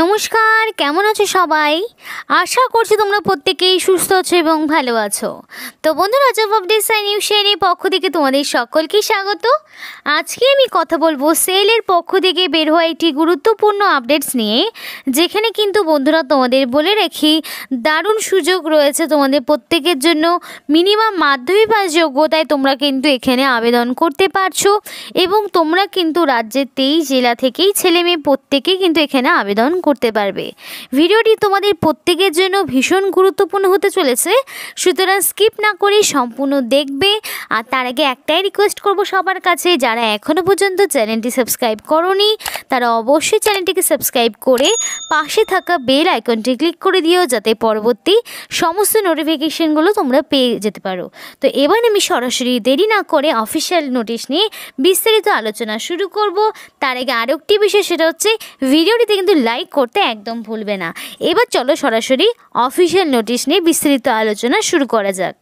নমস্কার কেমন আছো সবাই আশা করছি তোমরা প্রত্যেকেই সুস্থ আছো এবং ভালো আছো তো বন্ধুরা জব আপডেট সাই নিউ শেয়ারের পক্ষ থেকে তোমাদের সকলকে স্বাগত আজকে আমি কথা বলবো সেলের পক্ষ থেকে বের হওয়া একটি গুরুত্বপূর্ণ আপডেটস নিয়ে যেখানে কিন্তু বন্ধুরা তোমাদের বলে রাখি দারুণ সুযোগ রয়েছে তোমাদের প্রত্যেকের জন্য মিনিমাম মাধ্যমিক পাস যোগ্যতায় তোমরা কিন্তু এখানে আবেদন করতে পারছো এবং তোমরা কিন্তু রাজ্যের তেইশ জেলা থেকেই ছেলেমেয়ে প্রত্যেকেই কিন্তু এখানে আবেদন করতে পারবে ভিডিওটি তোমাদের প্রত্যেকের জন্য ভীষণ গুরুত্বপূর্ণ হতে চলেছে সুতরাং স্কিপ না করে সম্পূর্ণ দেখবে আর তার আগে একটাই রিকোয়েস্ট করব সবার কাছে যারা এখনও পর্যন্ত চ্যানেলটি সাবস্ক্রাইব করনি তারা অবশ্যই চ্যানেলটিকে সাবস্ক্রাইব করে পাশে থাকা বেল আইকনটি ক্লিক করে দিও যাতে পরবর্তী সমস্ত নোটিফিকেশানগুলো তোমরা পেয়ে যেতে পারো তো এবার আমি সরাসরি দেরি না করে অফিসিয়াল নোটিশ নিয়ে বিস্তারিত আলোচনা শুরু করব তার আগে আরেকটি বিষয় সেটা হচ্ছে ভিডিওটিতে কিন্তু লাইক করতে একদম ভুলবে না এবার চলো সরাসরি অফিসিয়াল নোটিশ নিয়ে বিস্তারিত আলোচনা শুরু করা যাক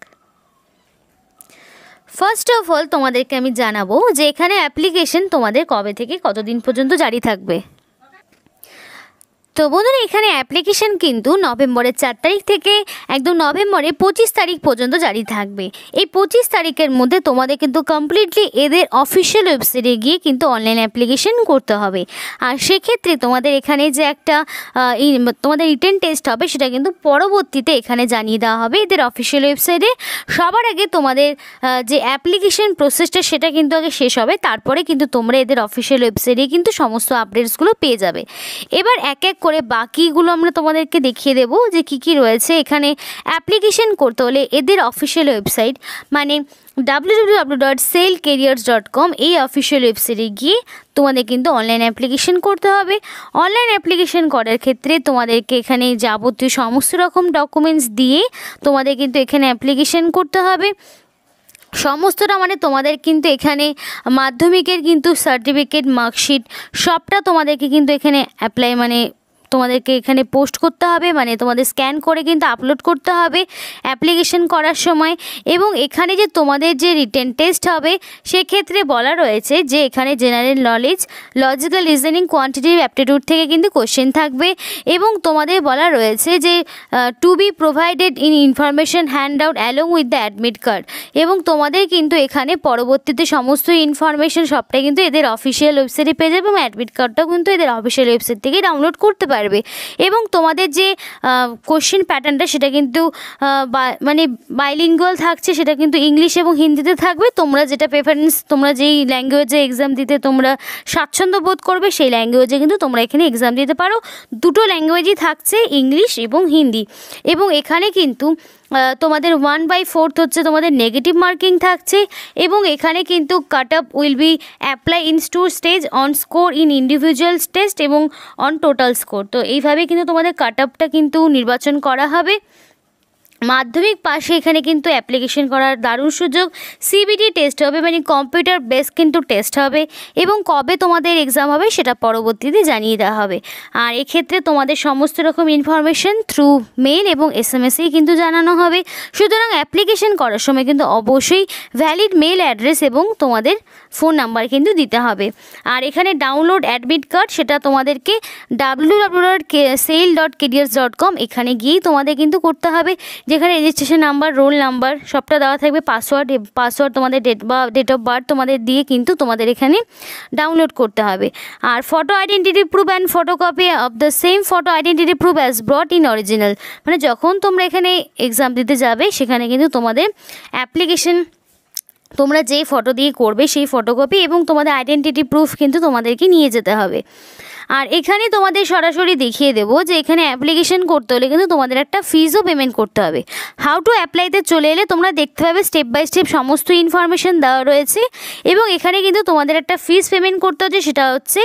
ফার্স্ট অফ অল তোমাদেরকে আমি জানাবো যে এখানে অ্যাপ্লিকেশন তোমাদের কবে থেকে কতদিন পর্যন্ত জারি থাকবে তো বন্ধুরা এখানে অ্যাপ্লিকেশন কিন্তু নভেম্বরের চার তারিখ থেকে একদম নভেম্বরে পঁচিশ তারিখ পর্যন্ত জারি থাকবে এই পঁচিশ তারিখের মধ্যে তোমাদের কিন্তু কমপ্লিটলি এদের অফিসিয়াল ওয়েবসাইটে গিয়ে কিন্তু অনলাইন অ্যাপ্লিকেশন করতে হবে আর সেক্ষেত্রে তোমাদের এখানে যে একটা তোমাদের রিটার্ন টেস্ট হবে সেটা কিন্তু পরবর্তীতে এখানে জানিয়ে দেওয়া হবে এদের অফিসিয়াল ওয়েবসাইটে সবার আগে তোমাদের যে অ্যাপ্লিকেশন প্রসেসটা সেটা কিন্তু আগে শেষ হবে তারপরে কিন্তু তোমরা এদের অফিসিয়াল ওয়েবসাইটে কিন্তু সমস্ত আপডেটসগুলো পেয়ে যাবে এবার এক এক করে বাকিগুলো আমরা তোমাদেরকে দেখিয়ে দেব যে কি কি রয়েছে এখানে অ্যাপ্লিকেশন করতে হলে এদের অফিসিয়াল ওয়েবসাইট মানে W W dot SAIL careers dot com এই অফিসিয়াল ওয়েবসাইটে গিয়ে তোমাদের কিন্তু অনলাইন অ্যাপ্লিকেশন করতে হবে অনলাইন অ্যাপ্লিকেশন করার ক্ষেত্রে তোমাদেরকে এখানে যাবতীয় সমস্ত রকম ডকুমেন্টস দিয়ে তোমাদের কিন্তু এখানে অ্যাপ্লিকেশন করতে হবে সমস্তটা মানে তোমাদের কিন্তু এখানে মাধ্যমিকের কিন্তু সার্টিফিকেট মার্কশিট সবটা তোমাদেরকে কিন্তু এখানে অ্যাপ্লাই মানে তোমাদেরকে এখানে পোস্ট করতে হবে মানে তোমাদের স্ক্যান করে কিন্তু আপলোড করতে হবে অ্যাপ্লিকেশন করার সময় এবং এখানে যে তোমাদের যে রিটেন টেস্ট হবে সেক্ষেত্রে বলা রয়েছে যে এখানে general knowledge logical reasoning quantitative aptitude থেকে কিন্তু কোশ্চেন থাকবে এবং তোমাদের বলা রয়েছে যে to be provided in information hand out along with the admit card এবং তোমাদের কিন্তু এখানে পরবর্তীতে সমস্ত ইনফরমেশন সবটাই কিন্তু এদের অফিসিয়াল ওয়েবসাইটে পেয়ে যাবে এবং অ্যাডমিট কার্ডটাও কিন্তু এদের অফিসিয়াল ওয়েবসাইট থেকে ডাউনলোড করতে পারবে পারবে এবং তোমাদের যে কোশ্চেন প্যাটার্নটা সেটা কিন্তু মানে বাইলিঙ্গুয়াল থাকছে সেটা কিন্তু ইংলিশ এবং হিন্দিতে থাকবে তোমরা যেটা প্রেফারেন্স তোমরা যেই ল্যাঙ্গুয়েজে এক্সাম দিতে তোমরা স্বাচ্ছন্দ্য বোধ করবে সেই ল্যাঙ্গুয়েজে কিন্তু তোমরা এখানে এক্সাম দিতে পারো দুটো ল্যাঙ্গুয়েজই থাকছে ইংলিশ এবং হিন্দি এবং এখানে কিন্তু তোমাদের ওয়ান বাই ফোর্থ হচ্ছে তোমাদের নেগেটিভ মার্কিং থাকছে এবং এখানে কিন্তু cut up will be apply in two stage on score in individual test এবং অন টোটাল স্কোর তো এইভাবে কিন্তু তোমাদের কাট আপটা কিন্তু নির্বাচন করা হবে মাধ্যমিক পাশে এখানে কিন্তু অ্যাপ্লিকেশন করার দারুণ সুযোগ সিবিটি টেস্ট হবে মানে কম্পিউটার বেস কিন্তু টেস্ট হবে এবং কবে তোমাদের এক্সাম হবে সেটা পরবর্তীতে জানিয়ে দেওয়া হবে আর এক্ষেত্রে তোমাদের সমস্ত রকম ইনফরমেশন থ্রু মেল এবং এস এম এসেই কিন্তু জানানো হবে সুতরাং অ্যাপ্লিকেশন করার সময় কিন্তু অবশ্যই ভ্যালিড মেল অ্যাড্রেস এবং তোমাদের ফোন নাম্বার কিন্তু দিতে হবে আর এখানে ডাউনলোড অ্যাডমিট কার্ড সেটা তোমাদেরকে W W dot cel dot careers dot com এখানে গিয়েই তোমাদের কিন্তু করতে হবে যে যেখানে রেজিস্ট্রেশন নাম্বার রোল নাম্বার সবটা দেওয়া থাকবে পাসওয়ার্ড পাসওয়ার্ড তোমাদের ডেট বা ডেট অফ বার্থ তোমাদের দিয়ে কিন্তু তোমাদের এখানে ডাউনলোড করতে হবে আর photo identity proof and photocopy of the same photo identity proof as brought in original মানে যখন তোমরা এখানে এক্সাম দিতে যাবে সেখানে কিন্তু তোমাদের অ্যাপ্লিকেশন তোমরা যেই ফটো দিয়ে করবে সেই ফটোকপি এবং তোমাদের আইডেন্টিটি প্রুফ কিন্তু তোমাদেরকে নিয়ে যেতে হবে আর এখানে তোমাদের সরাসরি দেখিয়ে দেবো যে এখানে অ্যাপ্লিকেশন করতে হলে কিন্তু তোমাদের একটা ফিজও পেমেন্ট করতে হবে হাউ টু অ্যাপ্লাইতে চলে এলে তোমরা দেখতে পাবে স্টেপ বাই স্টেপ সমস্ত ইনফরমেশান দেওয়া রয়েছে এবং এখানে কিন্তু তোমাদের একটা ফিজ পেমেন্ট করতে হচ্ছে সেটা হচ্ছে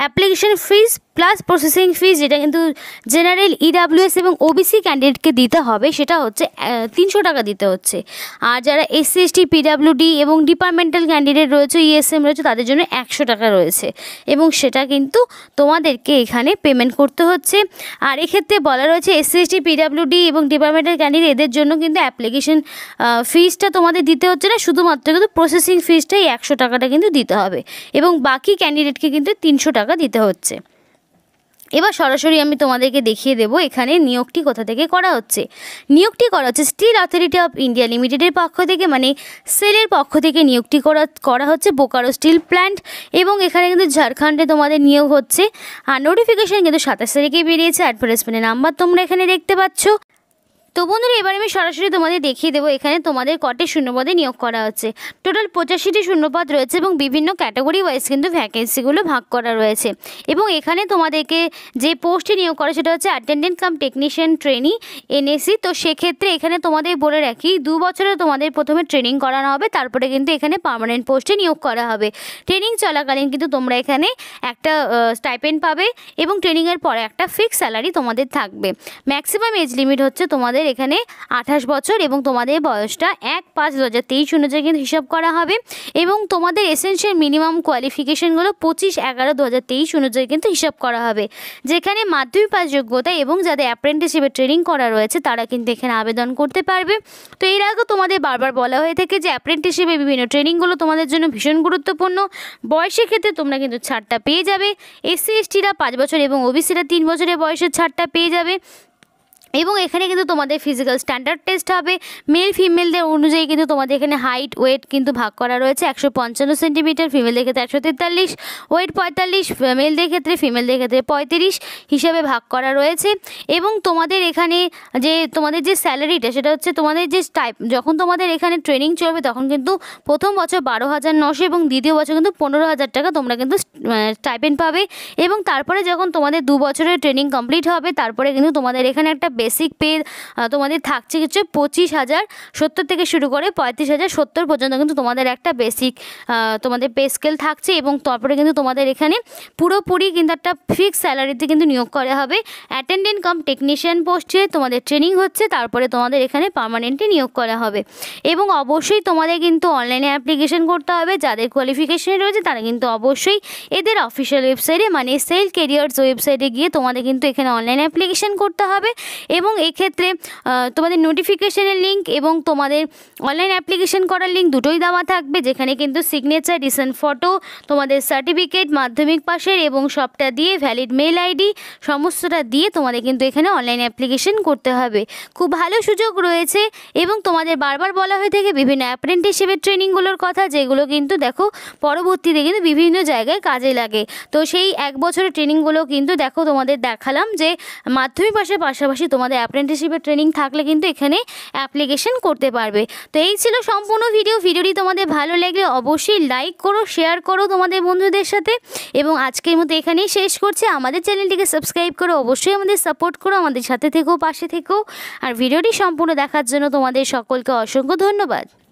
application fees plus processing fees যেটা কিন্তু জেনারেল ইডাব্লিউএস e এবং ওবিসি ক্যান্ডিডেটকে দিতে হবে সেটা হচ্ছে তিনশো টাকা দিতে হচ্ছে আর যারা এসসি এসটি পিডাব্লিউডি এসসি এবং ডিপার্টমেন্টাল ক্যান্ডিডেট রয়েছে ইএসএম e রয়েছে তাদের জন্য একশো টাকা রয়েছে এবং সেটা কিন্তু তোমাদেরকে এখানে পেমেন্ট করতে হচ্ছে আর এক্ষেত্রে বলা রয়েছে এসসি এসটি পিডাব্লিউডি এবং ডিপার্টমেন্টাল ক্যান্ডিডেট এদের জন্য কিন্তু অ্যাপ্লিকেশন ফিজটা তোমাদের দিতে হচ্ছে না শুধুমাত্র কিন্তু প্রসেসিং ফিজটাই একশো টাকাটা কিন্তু দিতে হবে এবং বাকি ক্যান্ডিডেটকে কিন্তু তিনশো টাকা দিতে হচ্ছে এবার সরাসরি আমি তোমাদেরকে দেখিয়ে দেব এখানে নিয়োগটি কোথা থেকে করা হচ্ছে নিয়োগটি করা হচ্ছে স্টিল অথরিটি অফ ইন্ডিয়া লিমিটেডের পক্ষ থেকে মানে সেলের পক্ষ থেকে নিয়োগটি করা করা হচ্ছে বোকারো স্টিল প্ল্যান্ট এবং এখানে কিন্তু ঝাড়খণ্ডে তোমাদের নিয়োগ হচ্ছে আর নোটিফিকেশান কিন্তু সাতাশ তারিখে বেরিয়েছে অ্যাডভার্টাইজমেন্টের নাম্বার তোমরা এখানে দেখতে পাচ্ছ তো বন্ধুরা এবার আমি সরাসরি তোমাদের দেখিয়ে দেবো এখানে তোমাদের কটে শূন্যপদে নিয়োগ করা হচ্ছে টোটাল পঁচাশিটি শূন্যপদ রয়েছে এবং বিভিন্ন ক্যাটাগরি ওয়াইজ কিন্তু ভ্যাকেন্সিগুলো ভাগ করা রয়েছে এবং এখানে তোমাদেরকে যে পোস্টে নিয়োগ করা সেটা হচ্ছে attendant cum technician trainee NAC তো সেক্ষেত্রে এখানে তোমাদের বলে রাখি দু বছরে তোমাদের প্রথমে ট্রেনিং করানো হবে তারপরে কিন্তু এখানে পার্মানেন্ট পোস্টে নিয়োগ করা হবে ট্রেনিং চলাকালীন কিন্তু তোমরা এখানে একটা স্টাইপেন্ড পাবে এবং ট্রেনিংয়ের পরে একটা ফিক্স স্যালারি তোমাদের থাকবে ম্যাক্সিমাম এজ লিমিট হচ্ছে তোমাদের এখানে আঠাশ বছর এবং তোমাদের বয়সটা এক পাঁচ দু হাজার তেইশ অনুযায়ী কিন্তু হিসাব করা হবে এবং তোমাদের এসেন্সিয়াল মিনিমাম কোয়ালিফিকেশানগুলো পঁচিশ এগারো দু হাজার তেইশ অনুযায়ী কিন্তু হিসাব করা হবে যেখানে মাধ্যমিক পাস যোগ্যতা এবং যাদের হিসেবে ট্রেনিং করা রয়েছে তারা কিন্তু এখানে আবেদন করতে পারবে তো এর আগে তোমাদের বারবার বলা হয়ে থাকে যে হিসেবে বিভিন্ন ট্রেনিংগুলো তোমাদের জন্য ভীষণ গুরুত্বপূর্ণ বয়সের ক্ষেত্রে তোমরা কিন্তু ছাড়টা পেয়ে যাবে এসসি এসটিরা পাঁচ বছর এবং ওবিসিরা তিন বছরের বয়সের ছাড়টা পেয়ে যাবে এবং এখানে কিন্তু তোমাদের ফিজিক্যাল স্ট্যান্ডার্ড টেস্ট হবে মেল ফিমেলদের অনুযায়ী কিন্তু তোমাদের এখানে হাইট ওয়েট কিন্তু ভাগ করা রয়েছে একশো পঞ্চান্ন সেন্টিমিটার ফিমেলদের ক্ষেত্রে একশো তেতাল্লিশ ওয়েট পঁয়তাল্লিশ মেলদের ক্ষেত্রে ফিমেলদের ক্ষেত্রে পঁয়ত্রিশ হিসাবে ভাগ করা রয়েছে এবং তোমাদের এখানে যে তোমাদের যে স্যালারিটা সেটা হচ্ছে তোমাদের যে টাইপ যখন তোমাদের এখানে ট্রেনিং চলবে তখন কিন্তু প্রথম বছর বারো হাজার নশো এবং দ্বিতীয় বছর কিন্তু পনেরো হাজার টাকা তোমরা কিন্তু স্টাইপেন্ড পাবে এবং তারপরে যখন তোমাদের দু বছরের ট্রেনিং কমপ্লিট হবে তারপরে কিন্তু তোমাদের এখানে একটা বেসিক পে তোমাদের থাকছে কিছু পঁচিশ হাজার সত্তর থেকে শুরু করে পঁয়ত্রিশ হাজার সত্তর পর্যন্ত কিন্তু তোমাদের একটা বেসিক তোমাদের পে স্কেল থাকছে এবং তারপরে কিন্তু তোমাদের এখানে পুরোপুরি কিন্তু একটা ফিক্সড স্যালারিতে কিন্তু নিয়োগ করা হবে অ্যাটেন্ডেন্ট কাম টেকনিশিয়ান পোস্টে তোমাদের ট্রেনিং হচ্ছে তারপরে তোমাদের এখানে পার্মানেন্টে নিয়োগ করা হবে এবং অবশ্যই তোমাদের কিন্তু অনলাইনে অ্যাপ্লিকেশন করতে হবে যাদের কোয়ালিফিকেশন রয়েছে তারা কিন্তু অবশ্যই এদের অফিসিয়াল ওয়েবসাইটে মানে সেল কেরিয়ার্স ওয়েবসাইটে গিয়ে তোমাদের কিন্তু এখানে অনলাইন অ্যাপ্লিকেশন করতে হবে এবং এক্ষেত্রে তোমাদের নোটিফিকেশনের লিঙ্ক এবং তোমাদের অনলাইন অ্যাপ্লিকেশন করার লিঙ্ক দুটোই দেওয়া থাকবে যেখানে কিন্তু সিগনেচার রিসেন্ট ফটো তোমাদের সার্টিফিকেট মাধ্যমিক পাশের এবং সবটা দিয়ে ভ্যালিড মেল আইডি সমস্তটা দিয়ে তোমাদের কিন্তু এখানে অনলাইন অ্যাপ্লিকেশন করতে হবে খুব ভালো সুযোগ রয়েছে এবং তোমাদের বারবার বলা হয়ে থাকে বিভিন্ন অ্যাপ্রেন্টিসিপের ট্রেনিংগুলোর কথা যেগুলো কিন্তু দেখো পরবর্তীতে কিন্তু বিভিন্ন জায়গায় কাজে লাগে তো সেই এক বছরের ট্রেনিংগুলো কিন্তু দেখো তোমাদের দেখালাম যে মাধ্যমিক পাশের পাশাপাশি তোমাদের অ্যাপ্রেন্টিসশিপের ট্রেনিং থাকলে কিন্তু এখানে অ্যাপ্লিকেশন করতে পারবে তো এই ছিল সম্পূর্ণ ভিডিও ভিডিওটি তোমাদের ভালো লাগলে অবশ্যই লাইক করো শেয়ার করো তোমাদের বন্ধুদের সাথে এবং আজকের মতো এখানেই শেষ করছে আমাদের চ্যানেলটিকে সাবস্ক্রাইব করো অবশ্যই আমাদের সাপোর্ট করো আমাদের সাথে থেকেও পাশে থেকেও আর ভিডিওটি সম্পূর্ণ দেখার জন্য তোমাদের সকলকে অসংখ্য ধন্যবাদ